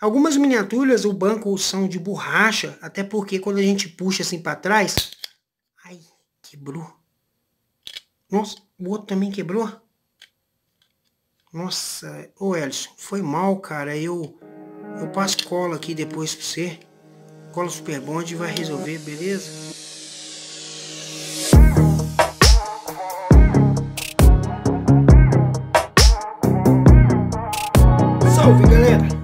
algumas miniaturas o banco são de borracha, até porque quando a gente puxa assim para trás... Ai, quebrou. Nossa, o outro também quebrou? Nossa, ô Elson, foi mal, cara. Eu, eu passo cola aqui depois pra você. Cola super bonde vai resolver, beleza? Salve, galera!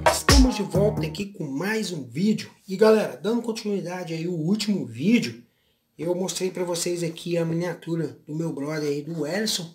volta aqui com mais um vídeo. E galera, dando continuidade aí o último vídeo, eu mostrei para vocês aqui a miniatura do meu brother aí, do Ellison.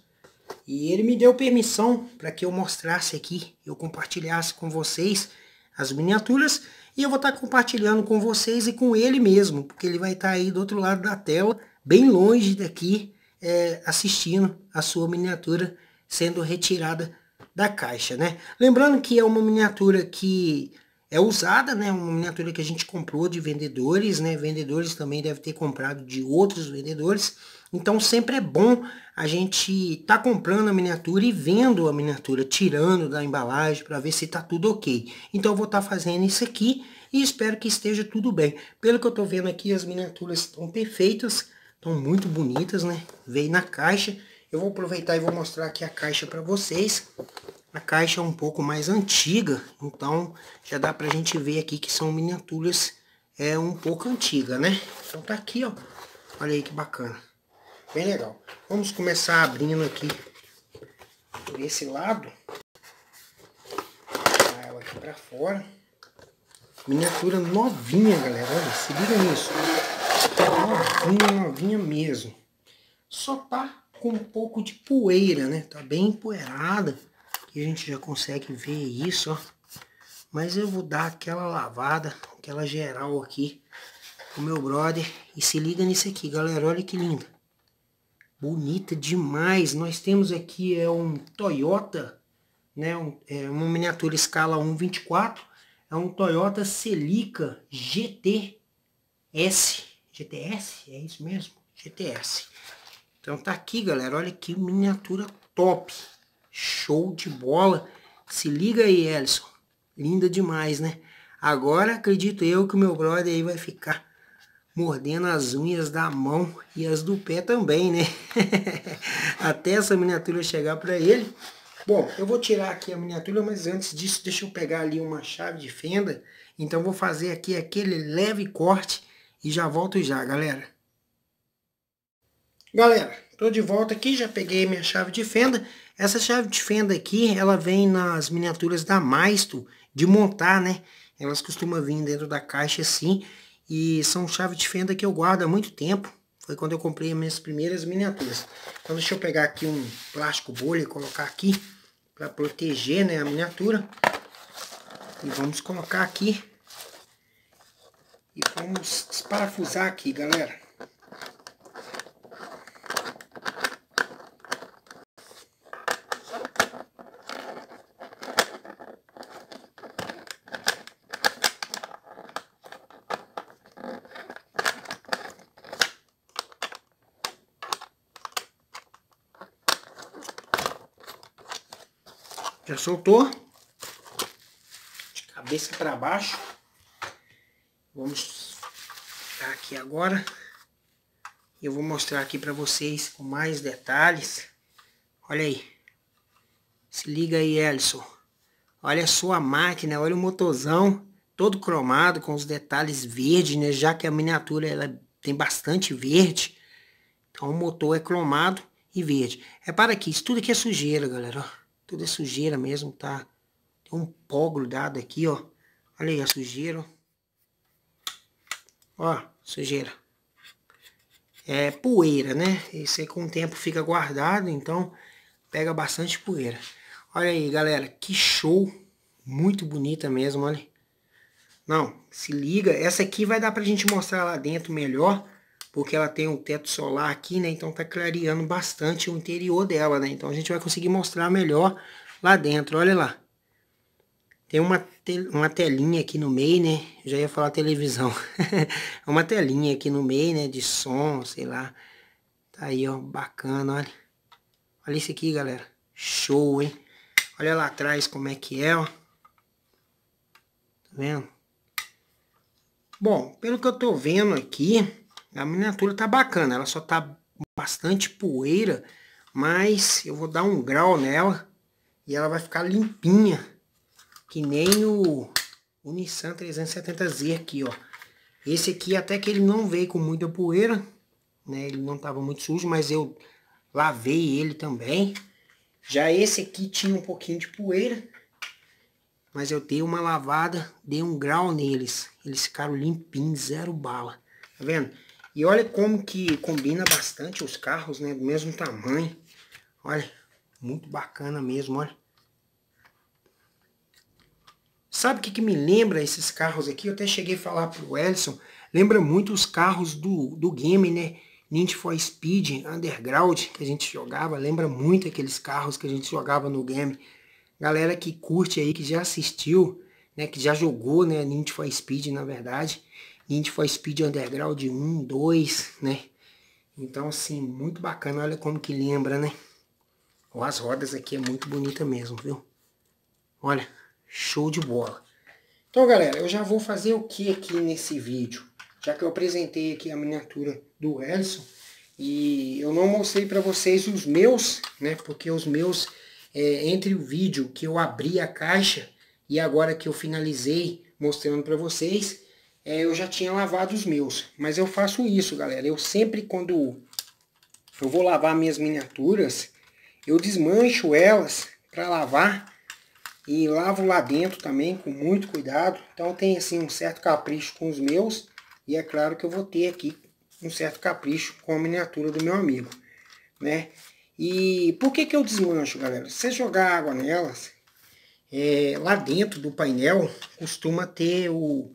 E ele me deu permissão para que eu mostrasse aqui, eu compartilhasse com vocês as miniaturas. E eu vou estar tá compartilhando com vocês e com ele mesmo, porque ele vai estar tá aí do outro lado da tela, bem longe daqui, é, assistindo a sua miniatura sendo retirada da caixa, né? Lembrando que é uma miniatura que é usada, né? Uma miniatura que a gente comprou de vendedores, né? Vendedores também deve ter comprado de outros vendedores. Então sempre é bom a gente tá comprando a miniatura e vendo a miniatura, tirando da embalagem para ver se tá tudo ok. Então eu vou estar tá fazendo isso aqui e espero que esteja tudo bem. Pelo que eu tô vendo aqui, as miniaturas estão perfeitas, estão muito bonitas, né? Veio na caixa. Eu vou aproveitar e vou mostrar aqui a caixa para vocês. A caixa é um pouco mais antiga, então já dá pra gente ver aqui que são miniaturas é um pouco antiga, né? Então tá aqui, ó. Olha aí que bacana. Bem legal. Vamos começar abrindo aqui por esse lado. Tá ela aqui pra fora. Miniatura novinha, galera. Olha, se liga nisso. Novinha, novinha mesmo. Só tá com um pouco de poeira, né? Tá bem empoeirada. Aqui a gente já consegue ver isso, ó. Mas eu vou dar aquela lavada, aquela geral aqui o meu brother. E se liga nisso aqui, galera. Olha que linda. Bonita demais. Nós temos aqui é um Toyota, né? Um, é uma miniatura escala 124. É um Toyota Celica GTS. GTS? É isso mesmo? GTS. Então tá aqui, galera. Olha que miniatura top. Show de bola. Se liga aí, Elson, Linda demais, né? Agora acredito eu que o meu brother aí vai ficar mordendo as unhas da mão e as do pé também, né? Até essa miniatura chegar para ele. Bom, eu vou tirar aqui a miniatura, mas antes disso deixa eu pegar ali uma chave de fenda. Então vou fazer aqui aquele leve corte e já volto já, galera. Galera, tô de volta aqui, já peguei minha chave de fenda essa chave de fenda aqui, ela vem nas miniaturas da Maisto, de montar, né? Elas costumam vir dentro da caixa assim, e são chave de fenda que eu guardo há muito tempo. Foi quando eu comprei as minhas primeiras miniaturas. Então deixa eu pegar aqui um plástico bolha e colocar aqui, para proteger né, a miniatura. E vamos colocar aqui. E vamos parafusar aqui, galera. Já soltou. De cabeça para baixo. Vamos ficar aqui agora. Eu vou mostrar aqui para vocês com mais detalhes. Olha aí. Se liga aí, Elson. Olha sua máquina, olha o motorzão. Todo cromado, com os detalhes verdes, né? Já que a miniatura ela tem bastante verde. Então o motor é cromado e verde. Repara aqui, isso tudo aqui é sujeira, galera, ó toda é sujeira mesmo, tá? Tem um pó grudado aqui, ó. Olha aí a sujeira. Ó, sujeira. É poeira, né? Isso aí com o tempo fica guardado, então pega bastante poeira. Olha aí, galera, que show. Muito bonita mesmo, olha. Não, se liga. Essa aqui vai dar pra gente mostrar lá dentro melhor porque ela tem um teto solar aqui, né? Então tá clareando bastante o interior dela, né? Então a gente vai conseguir mostrar melhor lá dentro, olha lá. Tem uma, te uma telinha aqui no meio, né? Já ia falar televisão. É uma telinha aqui no meio, né? De som, sei lá. Tá aí, ó, bacana, olha. Olha isso aqui, galera. Show, hein? Olha lá atrás como é que é, ó. Tá vendo? Bom, pelo que eu tô vendo aqui, a miniatura tá bacana, ela só tá bastante poeira, mas eu vou dar um grau nela e ela vai ficar limpinha, que nem o, o Nissan 370Z aqui, ó. Esse aqui até que ele não veio com muita poeira, né? Ele não tava muito sujo, mas eu lavei ele também. Já esse aqui tinha um pouquinho de poeira, mas eu dei uma lavada, dei um grau neles. Eles ficaram limpinhos, zero bala. Tá vendo? E olha como que combina bastante os carros, né? Do mesmo tamanho. Olha, muito bacana mesmo, olha. Sabe o que, que me lembra esses carros aqui? Eu até cheguei a falar pro Ellison. Lembra muito os carros do, do game, né? Need for Speed, Underground, que a gente jogava. Lembra muito aqueles carros que a gente jogava no game. Galera que curte aí, que já assistiu, né? Que já jogou, né? Need for Speed, na verdade a gente foi speed underground 1, 2, né? Então, assim, muito bacana. Olha como que lembra, né? as rodas aqui é muito bonita mesmo, viu? Olha, show de bola. Então, galera, eu já vou fazer o que aqui nesse vídeo? Já que eu apresentei aqui a miniatura do Elson. E eu não mostrei para vocês os meus, né? Porque os meus, é, entre o vídeo que eu abri a caixa e agora que eu finalizei mostrando para vocês é, eu já tinha lavado os meus. Mas eu faço isso, galera. Eu sempre, quando eu vou lavar minhas miniaturas, eu desmancho elas para lavar e lavo lá dentro também com muito cuidado. Então tem assim um certo capricho com os meus e é claro que eu vou ter aqui um certo capricho com a miniatura do meu amigo, né? E por que que eu desmancho, galera? Se você jogar água nelas, é, lá dentro do painel costuma ter o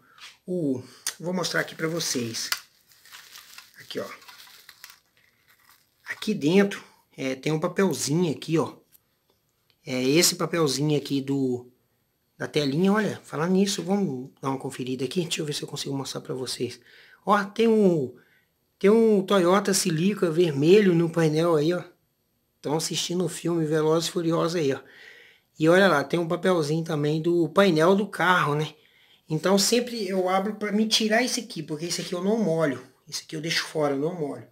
o... Vou mostrar aqui para vocês. Aqui, ó. Aqui dentro é, tem um papelzinho aqui, ó. É esse papelzinho aqui do da telinha, olha, falando nisso, vamos dar uma conferida aqui, deixa eu ver se eu consigo mostrar para vocês. Ó, tem um tem um Toyota Silica vermelho no painel aí, ó. Estão assistindo o filme Velozes e Furiosos aí, ó. E olha lá, tem um papelzinho também do painel do carro, né? Então sempre eu abro para me tirar esse aqui, porque esse aqui eu não molho. Esse aqui eu deixo fora, eu não molho.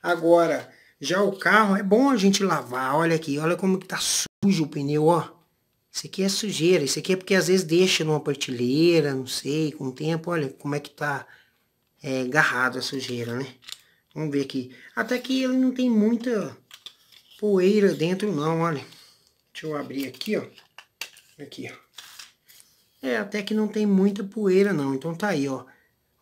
Agora, já o carro é bom a gente lavar. Olha aqui, olha como que tá sujo o pneu, ó. Isso aqui é sujeira, isso aqui é porque às vezes deixa numa partilheira, não sei, com o tempo, olha como é que tá é, garrado a sujeira, né? Vamos ver aqui. Até que ele não tem muita poeira dentro não, olha. Deixa eu abrir aqui, ó. Aqui, ó. É, até que não tem muita poeira não, então tá aí, ó.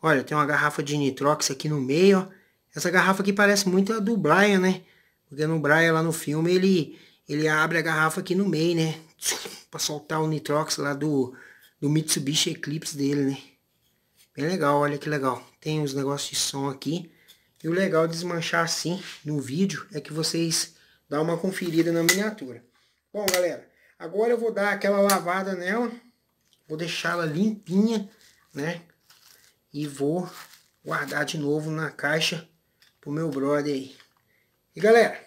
Olha, tem uma garrafa de nitrox aqui no meio, ó. Essa garrafa aqui parece muito a do Brian, né? Porque no Brian, lá no filme, ele, ele abre a garrafa aqui no meio, né? pra soltar o nitrox lá do, do Mitsubishi Eclipse dele, né? Bem legal, olha que legal. Tem uns negócios de som aqui. E o legal de desmanchar assim no vídeo é que vocês dão uma conferida na miniatura. Bom, galera, agora eu vou dar aquela lavada nela. Vou deixar ela limpinha, né? E vou guardar de novo na caixa pro meu brother aí. E galera,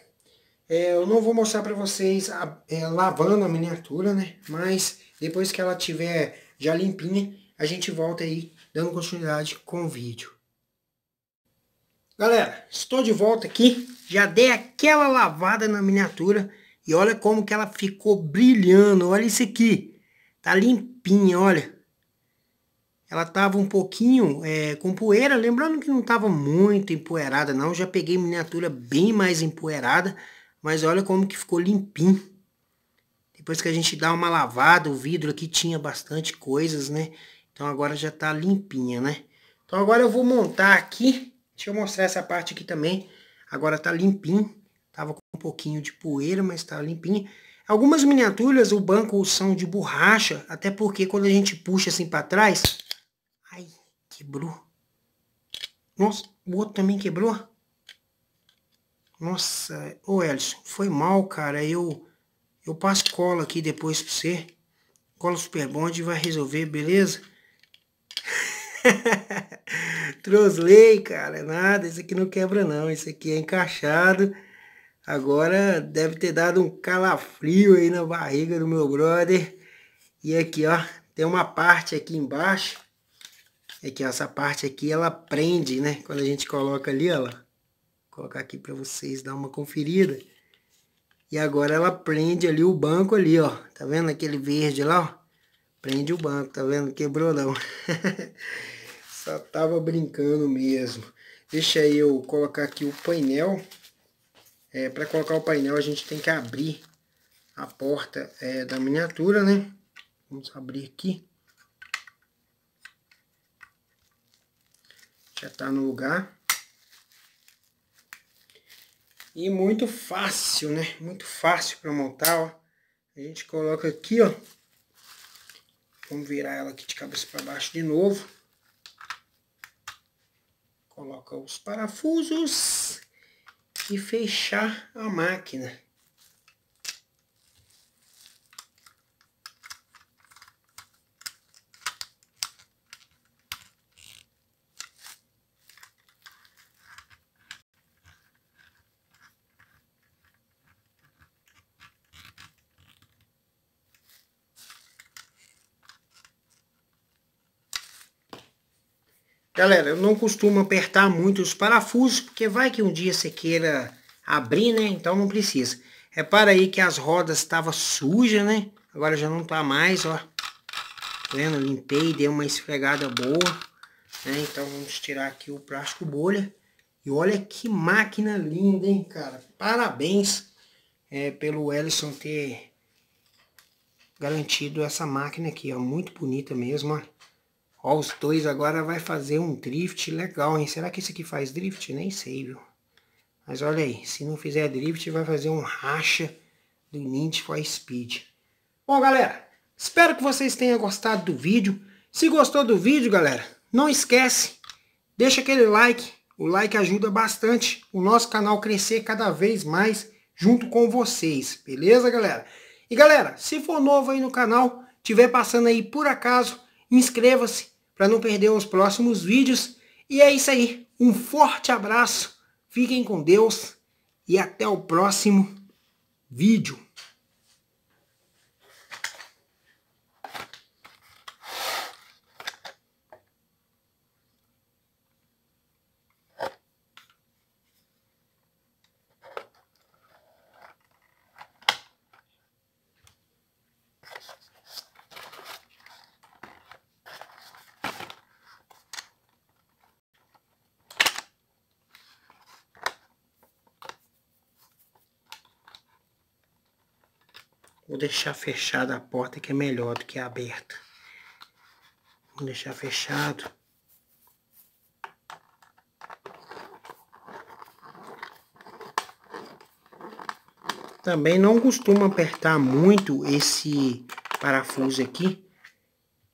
é, eu não vou mostrar para vocês a, é, lavando a miniatura, né? Mas depois que ela tiver já limpinha, a gente volta aí dando continuidade com o vídeo. Galera, estou de volta aqui. Já dei aquela lavada na miniatura. E olha como que ela ficou brilhando. Olha isso aqui. Tá limpinha, olha. Ela tava um pouquinho é, com poeira, lembrando que não tava muito empoeirada não. Já peguei miniatura bem mais empoeirada, mas olha como que ficou limpinho. Depois que a gente dá uma lavada, o vidro aqui tinha bastante coisas, né? Então agora já tá limpinha, né? Então agora eu vou montar aqui. Deixa eu mostrar essa parte aqui também. Agora tá limpinho. Tava com um pouquinho de poeira, mas tá limpinha. Algumas miniaturas o banco são de borracha, até porque quando a gente puxa assim para trás... Ai, quebrou. Nossa, o outro também quebrou? Nossa, ô Elson, foi mal, cara. Eu, eu passo cola aqui depois pra você. Cola super bonde vai resolver, beleza? Troslei, cara, nada. Isso aqui não quebra não. Isso aqui é encaixado. Agora deve ter dado um calafrio aí na barriga do meu brother. E aqui, ó, tem uma parte aqui embaixo. Aqui, é ó, essa parte aqui, ela prende, né? Quando a gente coloca ali, ó. Vou colocar aqui para vocês dar uma conferida. E agora ela prende ali o banco ali, ó. Tá vendo aquele verde lá, ó? Prende o banco, tá vendo? Quebrou não. Só tava brincando mesmo. Deixa aí eu colocar aqui o painel. É, para colocar o painel a gente tem que abrir a porta é, da miniatura, né? Vamos abrir aqui. Já está no lugar. E muito fácil, né? Muito fácil para montar, ó. A gente coloca aqui, ó. Vamos virar ela aqui de cabeça para baixo de novo. Coloca os parafusos e fechar a máquina. Galera, eu não costumo apertar muito os parafusos, porque vai que um dia você queira abrir, né? Então não precisa. Repara é aí que as rodas estavam sujas, né? Agora já não tá mais, ó. Tá vendo? Limpei, dei uma esfregada boa. Né? Então vamos tirar aqui o plástico bolha. E olha que máquina linda, hein, cara? Parabéns é, pelo Ellison ter garantido essa máquina aqui, ó. Muito bonita mesmo, ó. Ó, os dois agora vai fazer um drift legal, hein? Será que esse aqui faz drift? Nem sei, viu? Mas olha aí, se não fizer drift, vai fazer um racha do Need for Speed. Bom, galera, espero que vocês tenham gostado do vídeo. Se gostou do vídeo, galera, não esquece, deixa aquele like. O like ajuda bastante o nosso canal crescer cada vez mais junto com vocês. Beleza, galera? E, galera, se for novo aí no canal, tiver passando aí por acaso, inscreva-se para não perder os próximos vídeos. E é isso aí. Um forte abraço. Fiquem com Deus e até o próximo vídeo. Vou deixar fechada a porta que é melhor do que aberta. Vou deixar fechado. Também não costumo apertar muito esse parafuso aqui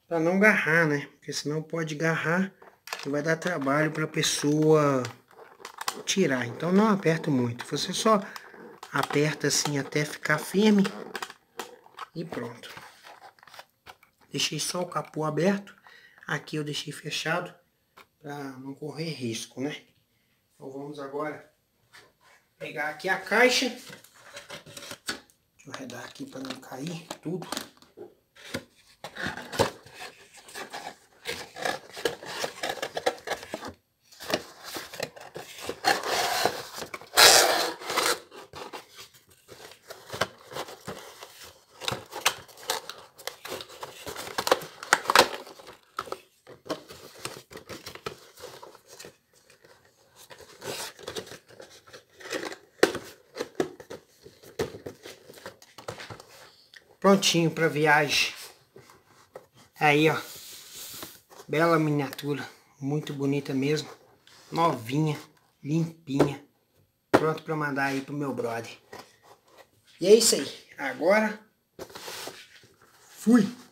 para não agarrar, né? Porque senão pode agarrar e vai dar trabalho para a pessoa tirar. Então não aperto muito. Você só aperta assim até ficar firme e pronto. Deixei só o capô aberto. Aqui eu deixei fechado para não correr risco, né? Então vamos agora pegar aqui a caixa. Deixa eu aqui para não cair tudo. prontinho para viagem. Aí, ó. Bela miniatura. Muito bonita mesmo. Novinha, limpinha. Pronto para mandar aí pro meu brother. E é isso aí. Agora, fui!